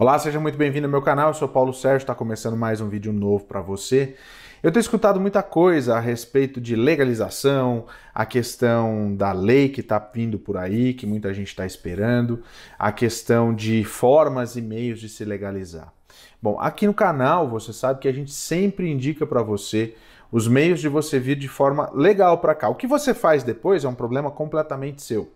Olá, seja muito bem-vindo ao meu canal. Eu sou Paulo Sérgio, está começando mais um vídeo novo para você. Eu tenho escutado muita coisa a respeito de legalização, a questão da lei que está vindo por aí, que muita gente está esperando, a questão de formas e meios de se legalizar. Bom, aqui no canal você sabe que a gente sempre indica para você os meios de você vir de forma legal para cá. O que você faz depois é um problema completamente seu.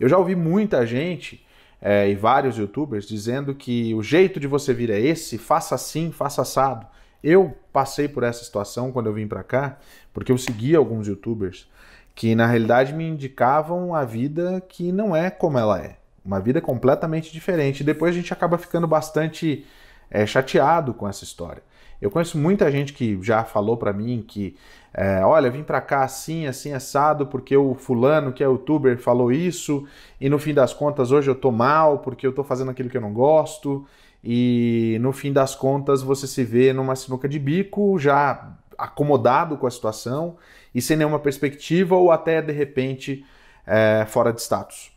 Eu já ouvi muita gente é, e vários youtubers dizendo que o jeito de você vir é esse, faça assim, faça assado. Eu passei por essa situação quando eu vim para cá, porque eu segui alguns youtubers que na realidade me indicavam a vida que não é como ela é, uma vida completamente diferente. Depois a gente acaba ficando bastante é, chateado com essa história. Eu conheço muita gente que já falou para mim que, é, olha, vim para cá assim, assim, assado, porque o fulano, que é youtuber, falou isso, e no fim das contas hoje eu tô mal, porque eu tô fazendo aquilo que eu não gosto, e no fim das contas você se vê numa sinuca de bico, já acomodado com a situação, e sem nenhuma perspectiva, ou até de repente é, fora de status.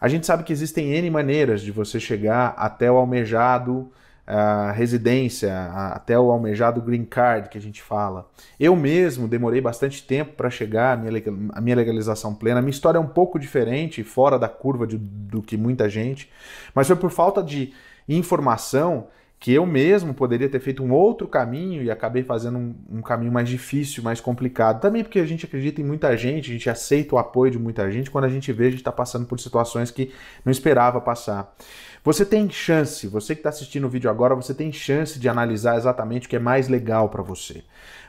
A gente sabe que existem N maneiras de você chegar até o almejado, a residência, a, até o almejado green card que a gente fala. Eu mesmo demorei bastante tempo para chegar à minha, legal, à minha legalização plena. A minha história é um pouco diferente, fora da curva de, do que muita gente, mas foi por falta de informação que eu mesmo poderia ter feito um outro caminho e acabei fazendo um, um, caminho mais difícil, mais complicado. Também porque a gente acredita em muita gente, a gente aceita o apoio de muita gente. Quando a gente vê, a gente está passando por situações que não esperava passar. Você tem chance, você que está assistindo o vídeo agora, você tem chance de analisar exatamente o que é mais legal para você.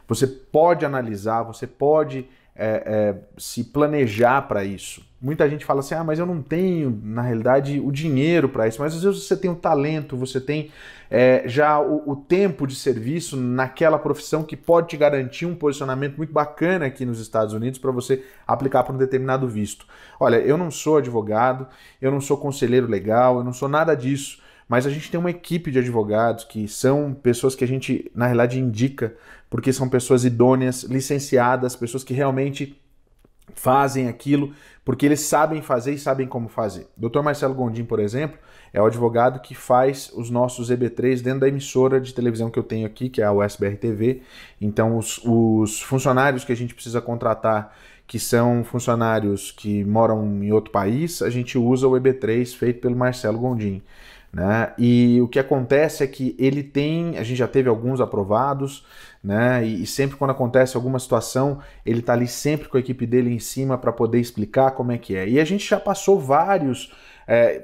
Você pode analisar, você pode é, é, se planejar para isso. Muita gente fala assim, ah, mas eu não tenho, na realidade, o dinheiro para isso. Mas às vezes você tem o talento, você tem é, já o, o, tempo de serviço naquela profissão que pode te garantir um posicionamento muito bacana aqui nos Estados Unidos para você aplicar para um determinado visto. Olha, eu não sou advogado, eu não sou conselheiro legal, eu não sou nada disso. Mas a gente tem uma equipe de advogados que são pessoas que a gente, na realidade, indica, porque são pessoas idôneas, licenciadas, pessoas que realmente fazem aquilo, porque eles sabem fazer e sabem como fazer. Dr. Marcelo Gondim, por exemplo, é o advogado que faz os nossos EB3 dentro da emissora de televisão que eu tenho aqui, que é a USBR TV. Então, os, os funcionários que a gente precisa contratar que são funcionários que moram em outro país, a gente usa o EB3 feito pelo Marcelo Gondim. Né? E o que acontece é que ele tem, a gente já teve alguns aprovados, né? E, e sempre quando acontece alguma situação, ele está ali sempre com a equipe dele em cima para poder explicar como é que é. E a gente já passou vários. É,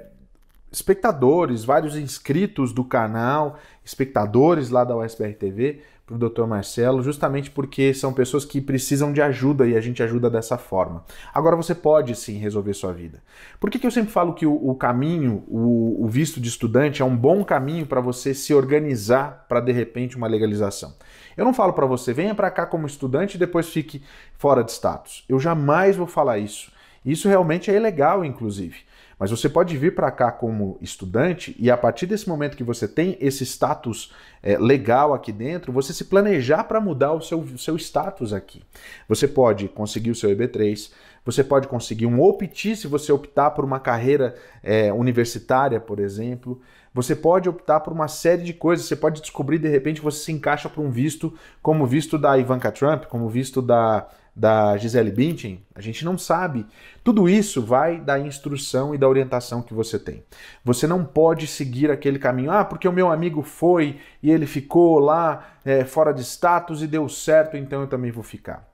espectadores, vários inscritos do canal, espectadores lá da USBR TV, para o Dr. Marcelo, justamente porque são pessoas que precisam de ajuda e a gente ajuda dessa forma. Agora você pode sim resolver sua vida. Por que, que eu sempre falo que o, o caminho, o, o visto de estudante, é um bom caminho para você se organizar para de repente uma legalização? Eu não falo para você, venha para cá como estudante e depois fique fora de status. Eu jamais vou falar isso. Isso realmente é ilegal, inclusive. Mas você pode vir para cá como estudante e a partir desse momento que você tem esse status é, legal aqui dentro, você se planejar para mudar o seu, seu status aqui. Você pode conseguir o seu EB3, você pode conseguir um OPT se você optar por uma carreira é, universitária, por exemplo. Você pode optar por uma série de coisas. Você pode descobrir, de repente, que você se encaixa para um visto, como o visto da Ivanka Trump, como o visto da, da Gisele Bündchen. A gente não sabe. Tudo isso vai da instrução e da orientação que você tem. Você não pode seguir aquele caminho. Ah, porque o meu amigo foi e ele ficou lá é, fora de status e deu certo, então eu também vou ficar.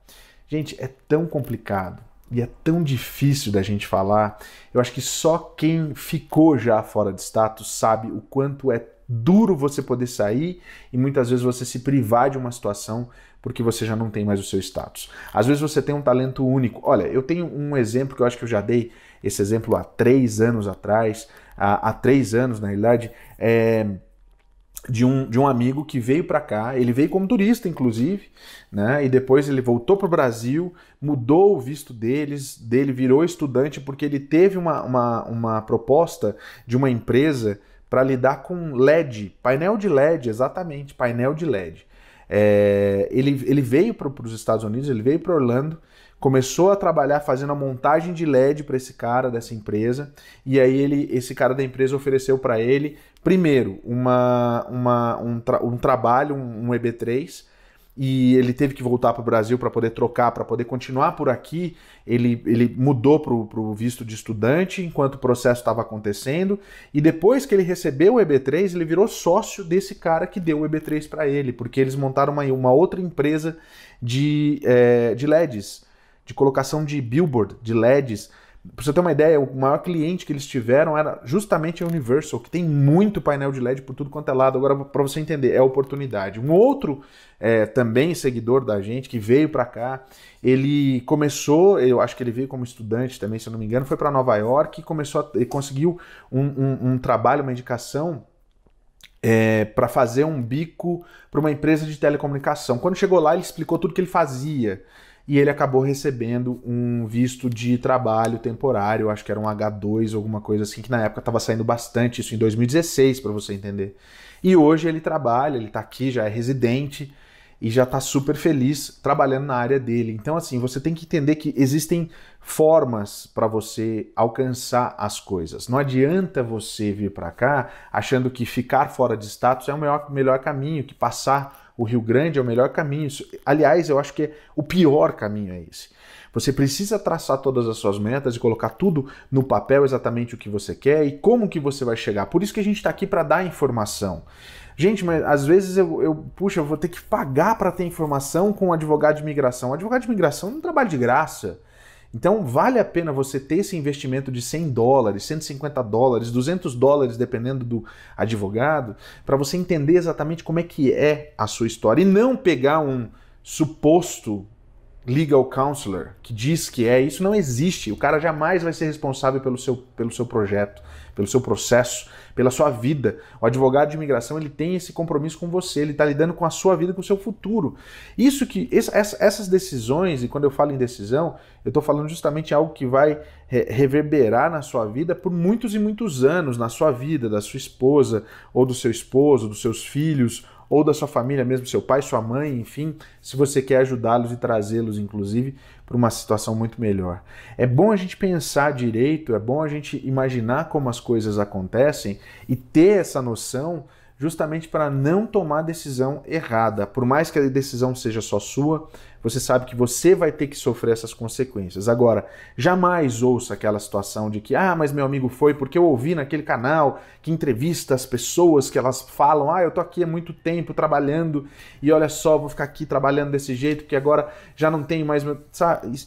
Gente, é tão complicado e é tão difícil da gente falar. Eu acho que só quem ficou já fora de status sabe o quanto é duro você poder sair e muitas vezes você se privar de uma situação porque você já não tem mais o seu status. Às vezes você tem um talento único. Olha, eu tenho um exemplo que eu acho que eu já dei esse exemplo há três anos atrás, há, há três anos na realidade. É de um, de um amigo que veio para cá, ele veio como turista, inclusive, né? E depois ele voltou para o Brasil, mudou o visto deles, dele virou estudante, porque ele teve uma, uma, uma proposta de uma empresa para lidar com LED, painel de LED, exatamente, painel de LED. É, ele, ele veio para os Estados Unidos, ele veio para Orlando começou a trabalhar fazendo a montagem de LED para esse cara dessa empresa, e aí ele, esse cara da empresa ofereceu para ele, primeiro, uma, uma, um, tra um trabalho, um, um EB3, e ele teve que voltar para o Brasil para poder trocar, para poder continuar por aqui. Ele, ele mudou para o visto de estudante enquanto o processo estava acontecendo. E depois que ele recebeu o EB3, ele virou sócio desse cara que deu o EB3 para ele, porque eles montaram uma, uma outra empresa de, é, de LEDs de colocação de billboard, de LEDs. para você ter uma ideia, o maior cliente que eles tiveram era justamente a Universal, que tem muito painel de LED por tudo quanto é lado. Agora, para você entender, é oportunidade. Um outro é, também seguidor da gente, que veio para cá, ele começou, eu acho que ele veio como estudante também, se eu não me engano, foi para Nova York e começou a, conseguiu um, um, um trabalho, uma indicação é, para fazer um bico para uma empresa de telecomunicação. Quando chegou lá, ele explicou tudo que ele fazia e ele acabou recebendo um visto de trabalho temporário, acho que era um H2, alguma coisa assim, que na época estava saindo bastante, isso em 2016, para você entender. E hoje ele trabalha, ele está aqui, já é residente e já está super feliz trabalhando na área dele. Então, assim, você tem que entender que existem formas para você alcançar as coisas. Não adianta você vir para cá achando que ficar fora de status é o melhor, melhor caminho, que passar o Rio Grande é o melhor caminho. Aliás, eu acho que é o pior caminho é esse. Você precisa traçar todas as suas metas e colocar tudo no papel exatamente o que você quer e como que você vai chegar. Por isso que a gente está aqui para dar informação. Gente, mas às vezes eu, eu puxa, eu vou ter que pagar para ter informação com um advogado de imigração. O advogado de imigração não trabalha de graça. Então, vale a pena você ter esse investimento de 100 dólares, 150 dólares, 200 dólares, dependendo do advogado, para você entender exatamente como é que é a sua história e não pegar um suposto legal counselor que diz que é, isso não existe. O cara jamais vai ser responsável pelo seu, pelo seu projeto, pelo seu processo, pela sua vida. O advogado de imigração ele tem esse compromisso com você, ele está lidando com a sua vida, com o seu futuro. Isso que essa, essas decisões e quando eu falo em decisão, eu estou falando justamente algo que vai reverberar na sua vida por muitos e muitos anos, na sua vida, da sua esposa ou do seu esposo, dos seus filhos ou da sua família mesmo, seu pai, sua mãe, enfim, se você quer ajudá-los e trazê-los, inclusive, para uma situação muito melhor. É bom a gente pensar direito, é bom a gente imaginar como as coisas acontecem e ter essa noção justamente para não tomar decisão errada. Por mais que a decisão seja só sua, você sabe que você vai ter que sofrer essas consequências. Agora, jamais ouça aquela situação de que, ah, mas meu amigo foi porque eu ouvi naquele canal que entrevista as pessoas que elas falam, ah, eu tô aqui há muito tempo trabalhando e olha só, vou ficar aqui trabalhando desse jeito que agora já não tenho mais. Meu...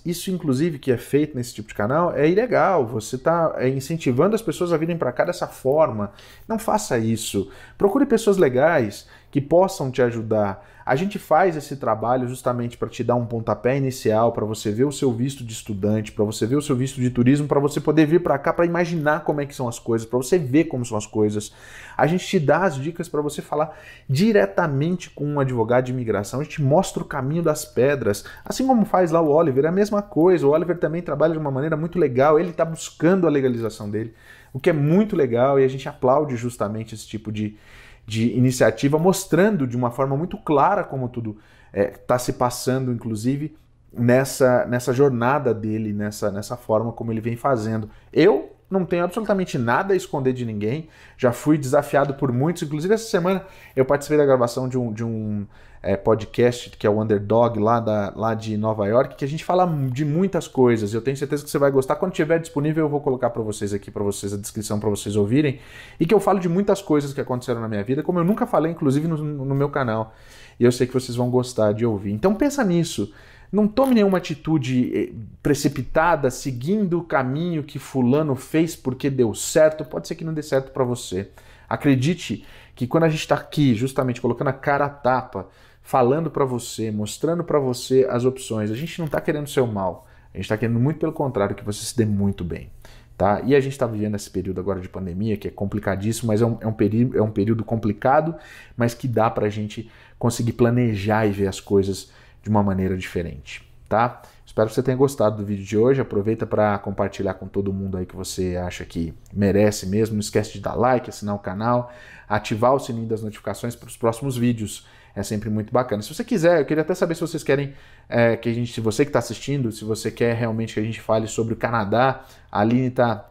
isso, inclusive, que é feito nesse tipo de canal é ilegal. Você tá é, incentivando as pessoas a virem para cá dessa forma. Não faça isso. Procure pessoas legais que possam te ajudar. A gente faz esse trabalho justamente para te dar um pontapé inicial, para você ver o seu visto de estudante, para você ver o seu visto de turismo, para você poder vir para cá para imaginar como é que são as coisas, para você ver como são as coisas. A gente te dá as dicas para você falar diretamente com um advogado de imigração, a gente mostra o caminho das pedras, assim como faz lá o Oliver, é a mesma coisa. O Oliver também trabalha de uma maneira muito legal, ele está buscando a legalização dele, o que é muito legal e a gente aplaude justamente esse tipo de de iniciativa, mostrando de uma forma muito clara como tudo está é, tá se passando, inclusive nessa, nessa jornada dele, nessa, nessa forma como ele vem fazendo. Eu não tenho absolutamente nada a esconder de ninguém. Já fui desafiado por muitos. Inclusive, essa semana eu participei da gravação de um, de um é, podcast que é o Underdog lá, da, lá de Nova York, que a gente fala de muitas coisas. Eu tenho certeza que você vai gostar. Quando tiver disponível, eu vou colocar para vocês aqui, para vocês a descrição, para vocês ouvirem. E que eu falo de muitas coisas que aconteceram na minha vida, como eu nunca falei, inclusive no, no meu canal. E eu sei que vocês vão gostar de ouvir. Então, pensa nisso não tome nenhuma atitude eh, precipitada seguindo o caminho que fulano fez porque deu certo. Pode ser que não dê certo para você. Acredite que quando a gente está aqui, justamente colocando a cara a tapa, falando para você, mostrando para você as opções, a gente não está querendo seu mal. A gente está querendo muito pelo contrário que você se dê muito bem. Tá? E a gente está vivendo esse período agora de pandemia, que é complicadíssimo, mas é um, é um, é um período complicado, mas que dá para a gente conseguir planejar e ver as coisas de uma maneira diferente, tá? Espero que você tenha gostado do vídeo de hoje. Aproveita para compartilhar com todo mundo aí que você acha que merece mesmo. Não esquece de dar like, assinar o canal, ativar o sininho das notificações para os próximos vídeos. É sempre muito bacana. Se você quiser, eu queria até saber se vocês querem é, que a gente, se você que está assistindo, se você quer realmente que a gente fale sobre o Canadá, a Aline está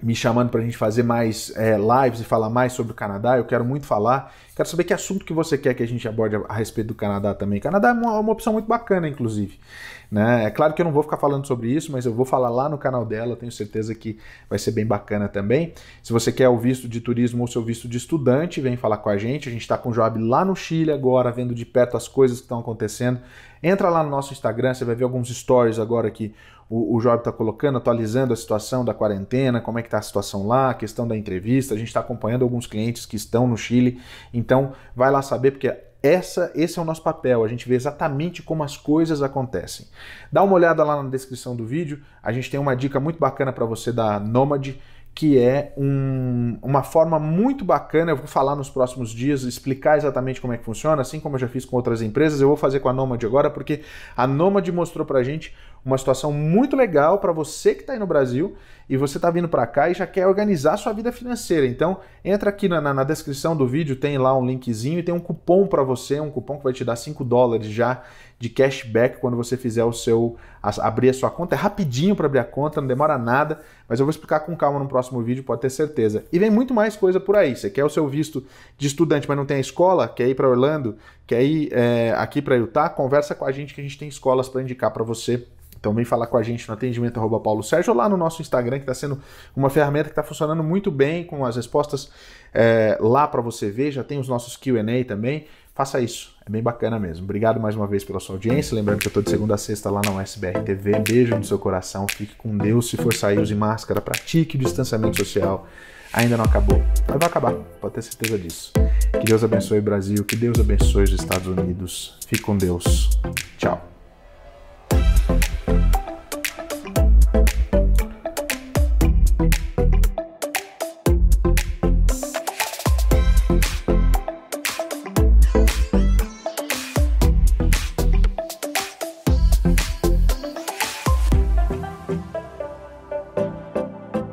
me chamando para a gente fazer mais é, lives e falar mais sobre o Canadá. Eu quero muito falar. Quero saber que assunto que você quer que a gente aborde a, a respeito do Canadá também. Canadá é uma, uma, opção muito bacana, inclusive. Né? É claro que eu não vou ficar falando sobre isso, mas eu vou falar lá no canal dela. Tenho certeza que vai ser bem bacana também. Se você quer o visto de turismo ou seu visto de estudante, vem falar com a gente. A gente está com o Joab lá no Chile agora, vendo de perto as coisas que estão acontecendo. Entra lá no nosso Instagram, você vai ver alguns stories agora aqui o, o Job está colocando, atualizando a situação da quarentena, como é que está a situação lá, a questão da entrevista. A gente está acompanhando alguns clientes que estão no Chile. Então, vai lá saber, porque essa, esse é o nosso papel, a gente vê exatamente como as coisas acontecem. Dá uma olhada lá na descrição do vídeo, a gente tem uma dica muito bacana para você da Nomad, que é um, uma forma muito bacana, eu vou falar nos próximos dias, explicar exatamente como é que funciona, assim como eu já fiz com outras empresas, eu vou fazer com a Nomad agora, porque a Nomad mostrou para a gente uma situação muito legal para você que está aí no Brasil e você está vindo para cá e já quer organizar sua vida financeira. Então, entra aqui na, na, na descrição do vídeo, tem lá um linkzinho e tem um cupom para você, um cupom que vai te dar 5 dólares já de cashback quando você fizer o seu a, abrir a sua conta. É rapidinho para abrir a conta, não demora nada, mas eu vou explicar com calma no próximo vídeo, pode ter certeza. E vem muito mais coisa por aí. Você quer o seu visto de estudante, mas não tem a escola, quer ir para Orlando, quer ir é, aqui para Utah, conversa com a gente que a gente tem escolas para indicar para você então vem falar com a gente no atendimento arroba Paulo Sérgio lá no nosso Instagram, que está sendo uma ferramenta que está funcionando muito bem, com as respostas é, lá para você ver. Já tem os nossos QA também. Faça isso, é bem bacana mesmo. Obrigado mais uma vez pela sua audiência. Lembrando que eu estou de segunda a sexta lá na USBR TV. Beijo no seu coração, fique com Deus. Se for sair, use máscara, pratique o distanciamento social. Ainda não acabou, mas vai acabar, pode ter certeza disso. Que Deus abençoe o Brasil, que Deus abençoe os Estados Unidos. Fique com Deus. Tchau.